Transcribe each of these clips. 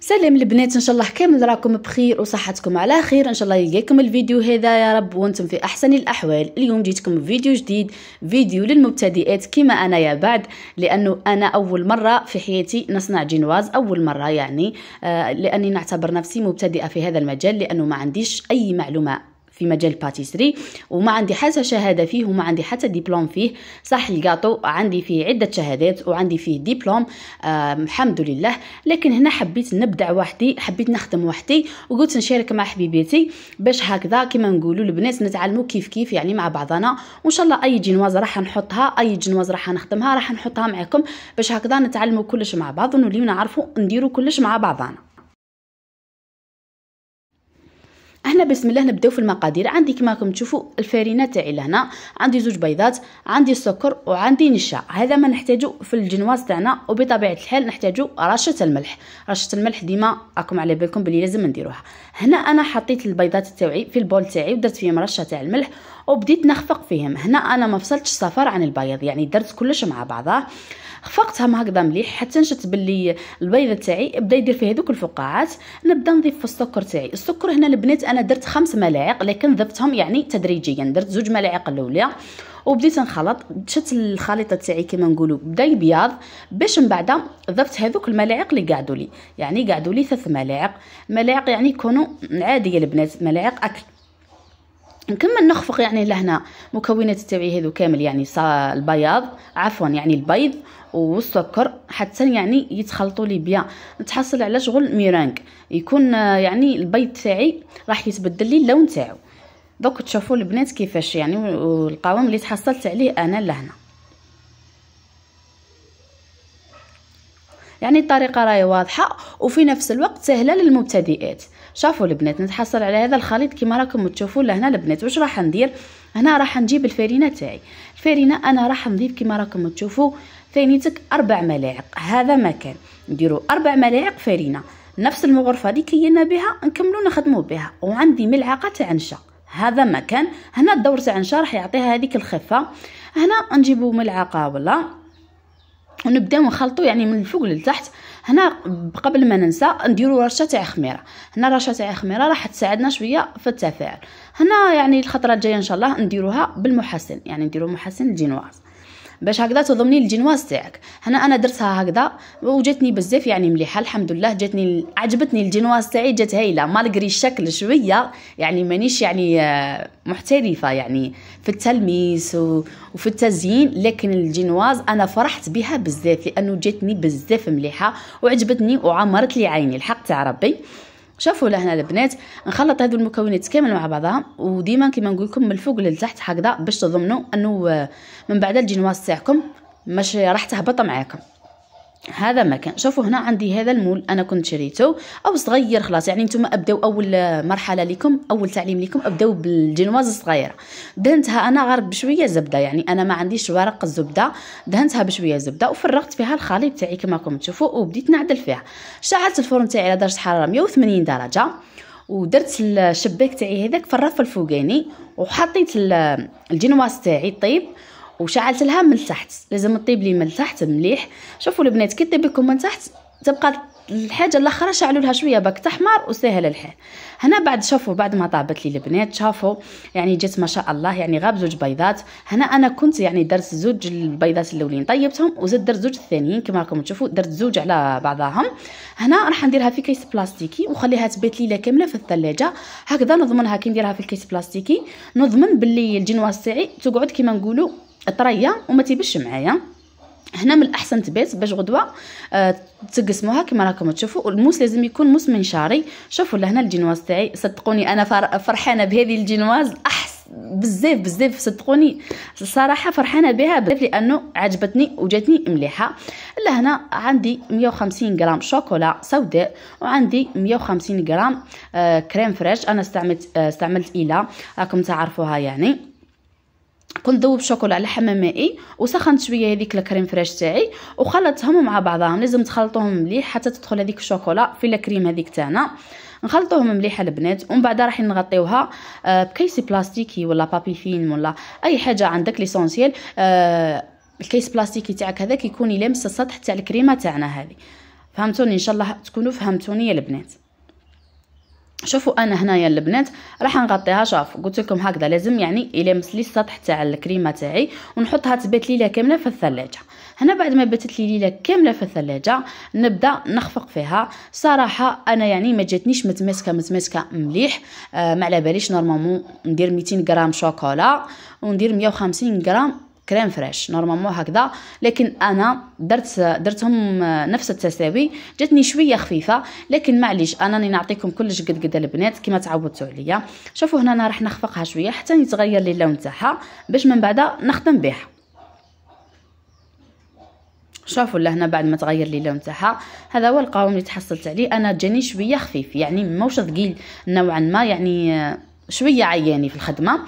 سلام البنات ان شاء الله كامل راكم بخير وصحتكم على خير ان شاء الله يلقاكم الفيديو هذا يا رب وانتم في احسن الاحوال اليوم جيتكم بفيديو جديد فيديو للمبتدئات كما انا يا بعد لانه انا اول مره في حياتي نصنع جينواز اول مره يعني آه لاني نعتبر نفسي مبتدئه في هذا المجال لانه ما عنديش اي معلومه في مجال الباتيسري وما عندي حتى شهاده فيه وما عندي حتى دبلوم فيه صح الكاطو عندي فيه عده شهادات وعندي فيه دبلوم الحمد لله لكن هنا حبيت نبدع وحدي حبيت نخدم وحدي وقلت نشارك مع حبيبتي باش هكذا كما نقولوا البنات نتعلموا كيف كيف يعني مع بعضنا وان شاء الله اي جنواز راح نحطها اي جنواز راح نخدمها راح نحطها معكم باش هكذا نتعلموا كلش مع بعض ونوليو نعرفوا نديروا كلش مع بعضنا هنا بسم الله نبداو في المقادير عندي كما راكم تشوفوا الفارينه تاعي لهنا عندي زوج بيضات عندي السكر وعندي نشا هذا ما نحتاجو في الجنواز تاعنا وبطبيعه الحال نحتاجو رشه الملح رشه الملح ديما راكم على بالكم بلي لازم نديروها هنا انا حطيت البيضات تاعي في البول تاعي ودرت فيهم رشه تاع الملح وبديت نخفق فيهم هنا انا ما فصلتش الصفار عن البيض يعني درت كلش مع بعضه خفقتهم هكذا مليح حتى نشت باللي البيضه تاعي بدا يدير فيه هذوك الفقاعات نبدا نضيف في السكر تاعي السكر هنا البنات انا درت خمس ملاعق لكن ضفتهم يعني تدريجيا درت زوج ملاعق الاولى وبديت نخلط شت الخليطه تاعي كما نقولوا بدا يبيض باش من بعد ضفت هذوك الملاعق اللي قعدوا لي يعني قعدوا لي ثلاث ملاعق ملاعق يعني يكونوا عاديه البنات ملاعق اكل نكمل نخفق يعني لهنا مكونات تاعي هذو كامل يعني البياض عفوا يعني البيض والسكر حتى يعني يتخلطوا لي بيان نتحصل على شغل ميرانك يكون يعني البيض تاعي راح يتبدل لي اللون تاعو دوك تشوفوا البنات كيفاش يعني القوام اللي تحصلت عليه انا لهنا يعني الطريقه راهي واضحه وفي نفس الوقت سهله للمبتدئات شافوا البنات نتحصل على هذا الخليط كما راكم تشوفوا لهنا البنات واش راح ندير هنا راح نجيب الفرينه تاعي الفرينه انا راح نضيف كما راكم تشوفوا ثانيتك اربع ملاعق هذا مكان نديروا اربع ملاعق فرينه نفس المغرفه اللي كينا بها نكملوا نخدموا بها وعندي ملعقه تاع نشا هذا مكان هنا الدور تاع عنشه راح يعطيها هذيك الخفه هنا نجيبوا ملعقه ولا ونبداو نخلطو يعني من الفوق للتحت هنا قبل ما ننسى نديرو رشه تاع خميره هنا رشه تاع خميره راح تساعدنا شويه في التفاعل هنا يعني الخطره الجايه ان شاء الله نديروها بالمحسن يعني نديرو محسن الجينواز باش هكذا تضمني الجنواز تاعك هنا انا درتها هكذا وجاتني بزاف يعني مليحه الحمد لله جاتني عجبتني الجنواز تاعي جات هايله مالغري الشكل شويه يعني مانيش يعني آه، محترفه يعني في التلميس وفي التزيين لكن الجنواز انا فرحت بها بزاف لانه جاتني بزاف مليحه وعجبتني وعمرت لي عيني الحق تاع ربي شوفوا لهنا البنات نخلط هذو المكونات كامل مع بعضها وديما كيما نقول لكم من الفوق للتحت هكذا باش تضمنوا انه من بعد الجينواز تاعكم مش راح تهبط معاكم هذا ما كان شوفوا هنا عندي هذا المول انا كنت شريته او صغير خلاص يعني نتوما ابداو اول مرحله لكم اول تعليم لكم ابداو بالجينواز الصغيره دهنتها انا غير بشويه زبده يعني انا ما عنديش ورق الزبده دهنتها بشويه زبده وفرغت فيها الخليط تاعي كما راكم تشوفوا وبديت نعدل فيها شعلت الفرن تاعي على درجه حراره 180 درجه ودرت الشباك تاعي هذاك في الرف الفوقاني وحطيت الجينواز تاعي طيب وشعلت لها من تحت لازم تطيب لي من تحت مليح شوفوا البنات كي تطيب لكم من تحت تبقى الحاجه الاخرى شعلوا لها شويه باك تحمر وسهل الحال هنا بعد شوفوا بعد ما طابت لي البنات شافوا يعني جات ما شاء الله يعني غاب زوج بيضات هنا انا كنت يعني درت زوج البيضات الاولين طيبتهم وزدت درت زوج الثانيين كما راكم تشوفوا درت زوج على بعضهم هنا راح نديرها في كيس بلاستيكي وخليها تبات ليله كامله في الثلاجه هكذا نضمنها كي نديرها في الكيس بلاستيكي نضمن باللي الجينواز تاعي تقعد كما نقولوا طريه وما تيبش معايا هنا من الاحسن تبات باش غدوه آه تقسموها كما راكم تشوفوا الموس لازم يكون موس منشاري شوفوا لهنا الجينواز تاعي صدقوني انا فرحانه بهذه الجينواز احس بزاف بزاف صدقوني الصراحه فرحانه بها بزاف لانه عجبتني وجاتني مليحه لهنا عندي 150 غرام شوكولا سوداء وعندي 150 غرام آه كريم فريش انا استعملت آه استعملت ايلا راكم تعرفوها يعني قلت ذوب شوكولا على حمام مائي وسخنت شويه هذيك الكريم فريش تاعي وخلطتهم مع بعضهم لازم تخلطوهم مليح حتى تدخل هذيك الشوكولا في الكريم هذيك تاعنا نخلطوهم مليح البنات ومن بعد راح نغطيوها آه، بكيس بلاستيكي ولا بابي فيلم ولا اي حاجه عندك ليسونسييل آه، الكيس بلاستيكي تاعك هذاك يكون يلمس السطح تاع الكريمه تاعنا هذه فهمتوني ان شاء الله تكونوا فهمتوني يا البنات شوفوا انا هنايا البنات راح نغطيها شوف قلت لكم هكذا لازم يعني يلامس لي السطح تاع الكريمه تاعي ونحطها تبات ليله كامله في الثلاجه هنا بعد ما باتت لي ليله كامله في الثلاجه نبدا نخفق فيها صراحه انا يعني ما جاتنيش متماسكه متماسكه مليح آه ما على باليش نورمالمون ندير 200 غرام شوكولا وندير 150 غرام كريم فريش نورمالمون هكذا لكن انا درت درتهم نفس التساوي جاتني شويه خفيفه لكن معليش انا راني نعطيكم كلش قد قد البنات كما تعودتوا عليا شوفوا هنا انا راح نخفقها شويه حتى يتغير لي اللون تاعها باش من بعد نخدم بها شافوا لهنا بعد ما تغير لي اللون تاعها هذا هو القوام اللي تحصلت عليه انا جاني شويه خفيف يعني موش ثقيل نوعا ما يعني شويه عياني في الخدمه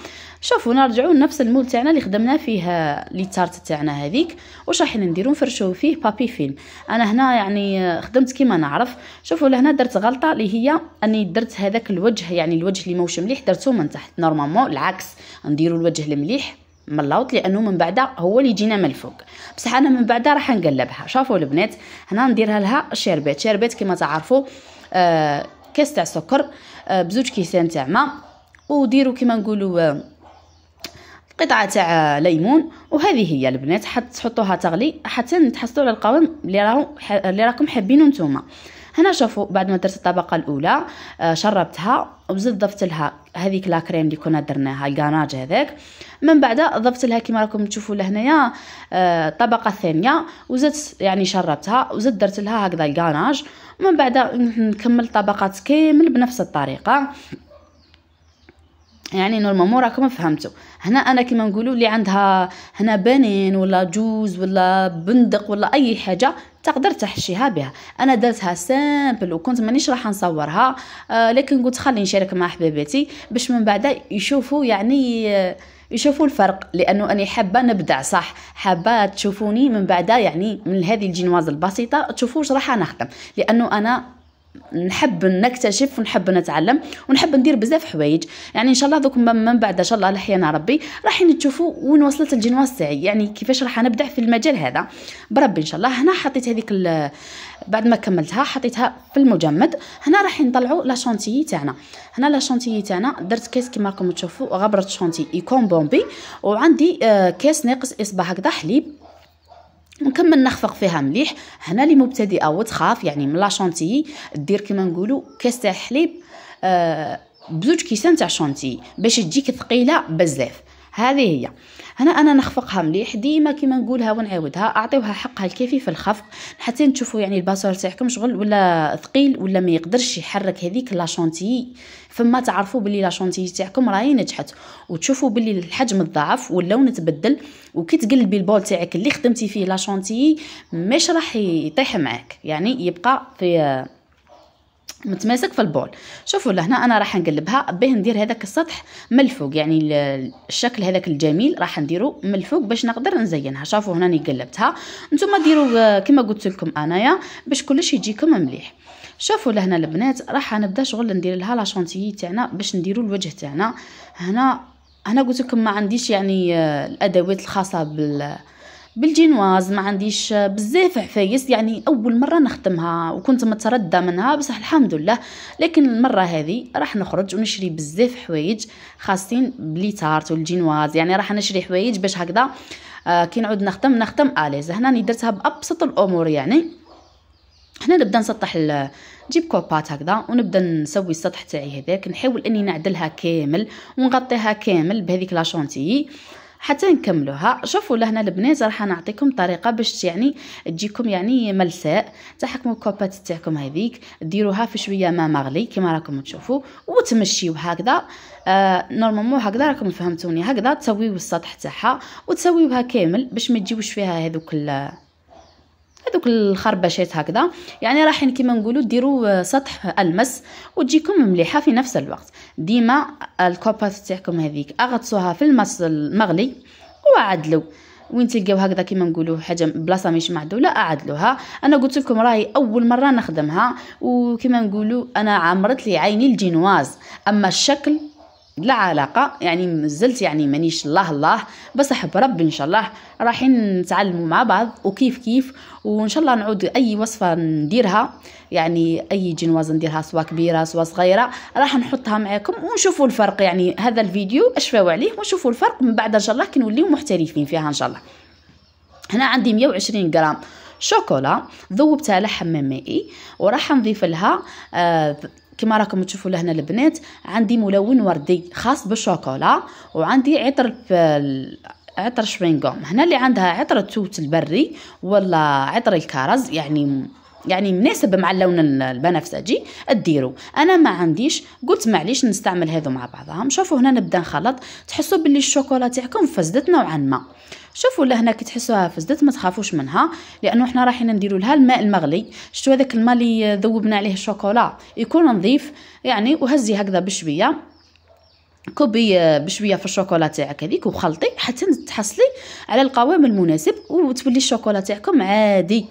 شوفوا نرجعوا لنفس المول تاعنا اللي خدمنا فيه لي تارت تاعنا هذيك واش راح نديرو نفرشوا فيه بابي فيلم انا هنا يعني خدمت كيما نعرف شوفوا لهنا درت غلطه اللي هي اني درت هذاك الوجه يعني الوجه اللي موش مليح درته من تحت نورمالمون العكس نديروا الوجه المليح من اللوط لانه من بعد هو اللي يجينا من الفوق بصح انا من بعد راح نقلبها شوفوا البنات هنا نديرها لها شربات شربات كيما تعرفوا آه كاس تاع سكر آه بزوج كيسان تاع ماء وديروا كيما نقولوا آه قطعه تاع ليمون وهذه هي البنات تحطوها تغلي حتى تحصلوا على القوام اللي راهو اللي راكم حابينه نتوما هنا شوفوا بعد ما درت الطبقه الاولى آه، شربتها وزدت ضفت لها هذيك لا كريم اللي كنا درناها الكاناج هذاك من بعد ضفت لها كما راكم تشوفوا لهنايا الطبقه آه، الثانيه وزدت يعني شربتها وزدت درت لها هكذا الكاناج من بعد نكمل طبقات كامل بنفس الطريقه يعني نورمالمون راكم فهمتوا هنا انا كيما نقولوا اللي عندها هنا بنين ولا جوز ولا بندق ولا اي حاجه تقدر تحشيها بها انا درتها سامبل وكنت مانيش راح نصورها آه لكن قلت خلي نشارك مع حبيباتي باش من بعد يشوفوا يعني آه، يشوفوا الفرق لانه انا حابه نبدع صح حابه تشوفوني من بعد يعني من هذه الجينواز البسيطه تشوفوا واش راح نخدم لانه انا نحب نكتشف ونحب نتعلم ونحب ندير بزاف حوايج يعني ان شاء الله دوك من بعد ان شاء الله لحيانا ربي راح نتشوفوا وين وصلت الجينواز تاعي يعني كيفاش راح نبدع في المجال هذا بربي ان شاء الله هنا حطيت هذيك بعد ما كملتها حطيتها في المجمد هنا راح نطلعوا لا شونتيي تاعنا هنا لا شونتيي تاعنا درت كيس كيما راكم تشوفوا غبره شانتي يكون بومبي وعندي آه، كيس ناقص اصبع هكذا حليب نكمل نخفق فيها مليح هنا اللي مبتدئه وتخاف يعني من لاشونتيي دير كما نقولوا كاس تاع حليب آه بزوج كيسان تاع شونتي باش تجيك ثقيله بزاف هذه هي هنا انا نخفقها مليح ديما كيما نقولها ونعاودها اعطيوها حقها الكافي في الخفق حتى تشوفوا يعني الباسور تاعكم شغل ولا ثقيل ولا ما يقدرش يحرك هذيك لا لاشونتي فما تعرفوا لا شونتيي تاعكم راهي نجحت وتشوفوا بلي الحجم تضاعف واللون تبدل وكي تقلبي البول تاعك اللي خدمتي فيه لا لاشونتي مش راح يطيح معاك يعني يبقى في متماسك في البول شوفوا لهنا انا راح نقلبها باه ندير هذاك السطح من الفوق يعني الشكل هذاك الجميل راح نديرو من الفوق باش نقدر نزينها شوفوا هنا قلبتها نتوما ديروا آه، كما قلت لكم انايا باش كلش يجيكم مليح شوفوا لهنا البنات راح نبدا شغل ندير لها شونتيي تاعنا باش نديرو الوجه تاعنا هنا انا قلت لكم ما عنديش يعني آه، الادوات الخاصه بال بالجينواز ما عنديش بزاف عفايس يعني اول مره نخدمها وكنت متردده منها بصح الحمد لله لكن المره هذه راح نخرج ونشري بزاف حوايج خاصين بلي تارت والجينواز يعني راح نشري حوايج باش هكذا آه كي نعود نخدم نخدم اليز هنا درتها بابسط الامور يعني هنا نبدا نسطح نجيب كوبات هكذا ونبدا نسوي السطح تاعي هذاك نحاول اني نعدلها كامل ونغطيها كامل بهذيك لاشونتيي حتى نكملوها شوفوا لهنا البنات راح نعطيكم طريقه باش يعني تجيكم يعني ملساء تحكموا الكوبات تاعكم هذيك ديروها في شويه ما مغلي كما راكم تشوفوا وتمشيو هكذا آه نورمالمون هكذا راكم فهمتوني هكذا تسويو السطح تاعها وتسويوها كامل باش ما تجيوش فيها هذوك هذوك الخربشات هكذا يعني رايحين كيما نقولوا ديروا سطح المس وتجيكم مليحه في نفس الوقت ديما الكوبات تاعكم هذيك اغطسوها في المس المغلي وعدلوا وين تلقاو هكذا كيما نقولوا حاجه بلاصه مش معدوله اعدلوها انا قلت لكم راهي اول مره نخدمها وكيما نقولوا انا عمرت لي عيني الجينواز اما الشكل لا علاقه يعني مازلت يعني مانيش الله الله بصح برب ان شاء الله رايحين نتعلموا مع بعض وكيف كيف وان شاء الله نعود اي وصفه نديرها يعني اي جنواز نديرها سواء كبيره سواء صغيره راح نحطها معاكم ونشوفوا الفرق يعني هذا الفيديو اشفوا عليه ونشوفوا الفرق من بعد ان شاء الله كنوليو محترفين فيها ان شاء الله هنا عندي 120 غرام شوكولا ذوبتها لحم مائي وراح نضيف لها آه، كما راكم تشوفوا لهنا البنات عندي ملون وردي خاص بالشوكولا وعندي عطر عطر شوينغوم هنا اللي عندها عطر التوت البري ولا عطر الكرز يعني يعني مناسب مع اللون البنفسجي ديرو انا ما عنديش قلت معليش نستعمل هذو مع بعضهم شوفوا هنا نبدا نخلط تحسوا باللي الشوكولا تاعكم فزدت نوعا ما شوفوا لهنا كي تحسوها فزدت ما تخافوش منها لانه حنا رايحين نديروا لها الماء المغلي شفتوا هذاك الماء اللي ذوبنا عليه الشوكولا يكون نظيف يعني وهزي هكذا بشويه كوبي بشويه في الشوكولا تاعك هذيك وخلطي حتى تحصلي على القوام المناسب وتولي الشوكولا تاعكم عادي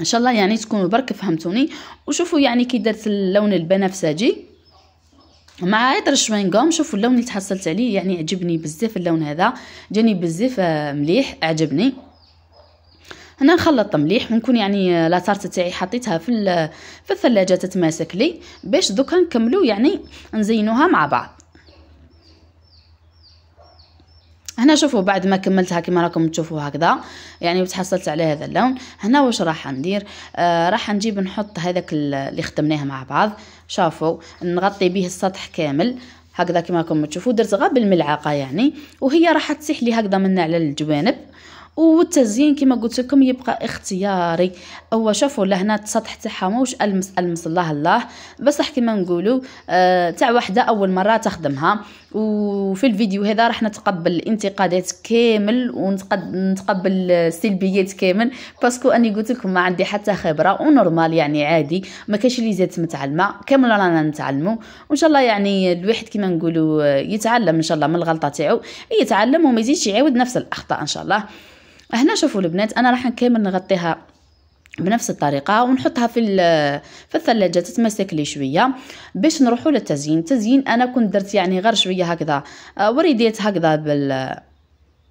ان شاء الله يعني تكونوا برك فهمتوني وشوفوا يعني كي درت اللون البنفسجي مع عطر الشوينغوم شوفوا اللون اللي تحصلت عليه يعني عجبني بزاف اللون هذا جاني بزاف آه، مليح عجبني هنا نخلط مليح ونكون يعني آه، لاطارت تاعي حطيتها في آه، في الثلاجه تتماسك لي باش دوكا نكملو يعني نزينوها مع بعض هنا شوفوا بعد ما كملتها كما راكم تشوفوا هكذا يعني وتحصلت على هذا اللون هنا واش راح ندير آه راح نجيب نحط هذاك اللي خدمناه مع بعض شافوا نغطي به السطح كامل هكذا كما راكم تشوفوا درت غا بالملعقه يعني وهي راح تسيح لي هكذا من على الجوانب والتزيين كما قلت لكم يبقى اختياري او شوفوا لهنا السطح تاعها موش المس المس الله الله بصح كما نقولوا آه تاع وحده اول مره تخدمها وفي الفيديو هذا راح نتقبل الانتقادات كامل ونتقبل السلبيات كامل باسكو اني قلت لكم ما عندي حتى خبره ونورمال يعني عادي ما كاش اللي زادت متعلمه كامل رانا نتعلموا وان شاء الله يعني الواحد كما نقولوا يتعلم ان شاء الله من الغلطه تاعو يتعلم وما يزيدش يعاود نفس الاخطاء ان شاء الله هنا شوفوا البنات انا راح نكمل نغطيها بنفس الطريقه ونحطها في في الثلاجه تتمسك لي شويه باش نروحوا للتزيين التزيين انا كنت درت يعني غير شويه هكذا آه، وريديت هكذا بالكريم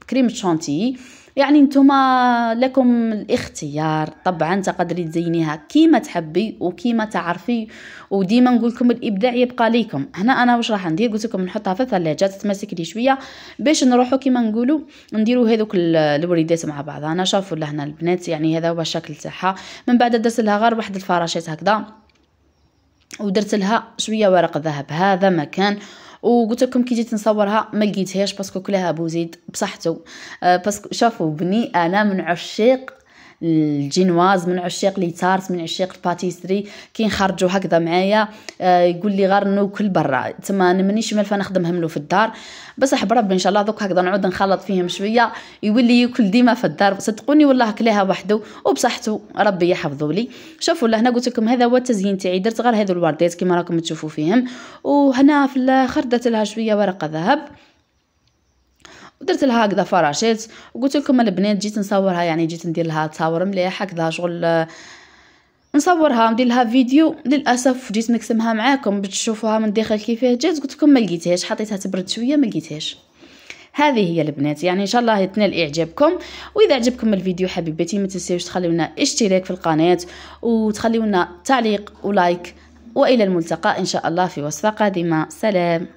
كريم شانتي يعني نتوما لكم الاختيار طبعا تقدري تزينيها كيما تحبي وكيما تعرفي وديما نقول لكم الابداع يبقى ليكم هنا انا واش راح ندير قلت لكم نحطها في الثلاجه تتماسك لي شويه باش نروحوا كيما نقولوا نديروا هذوك الوريدات مع بعضها انا شافوا لهنا البنات يعني هذا هو الشكل تاعها من بعد درت لها غير واحد الفراشات هكذا ودرت لها شويه ورق ذهب هذا مكان وقلت لكم كي جيت نصورها ما لقيتهاش باسكو كلها بوزيد بصحته آه، باسكو شافوا بني انا من عشاق الجينواز من عشاق لي تارت من عشاق الباتيسري نخرجوا هكذا معايا آه، يقول لي غير نوكل برا تما مانيش مالفه نخدمهم له في الدار بصح بربي ان شاء الله دوك هكذا نعود نخلط فيهم شويه يولي ياكل ديما في الدار صدقوني والله كلاها وحده وبصحته ربي يحفظه لي شوفوا لهنا قلت لكم هذا هو التزيين تاعي درت غير هذو الوردات كما راكم تشوفوا فيهم وهنا في الاخر درت لها شويه ورقه ذهب ودرت لها هكذا فراشات وقلت لكم البنات جيت نصورها يعني جيت ندير لها تصاور مليح هكذا شغل نصورها ندير لها فيديو للاسف جيت نقسمها معاكم باش تشوفوها من داخل كيفاه جات قلت لكم ما لقيتهاش حطيتها تبرد شويه ما لقيتهاش هذه هي البنات يعني ان شاء الله يتنال اعجابكم واذا عجبكم الفيديو حبيبتي ما تنساوش تخليو لنا اشتراك في القناه وتخليو لنا تعليق ولايك والى الملتقى ان شاء الله في وصفه قادمه سلام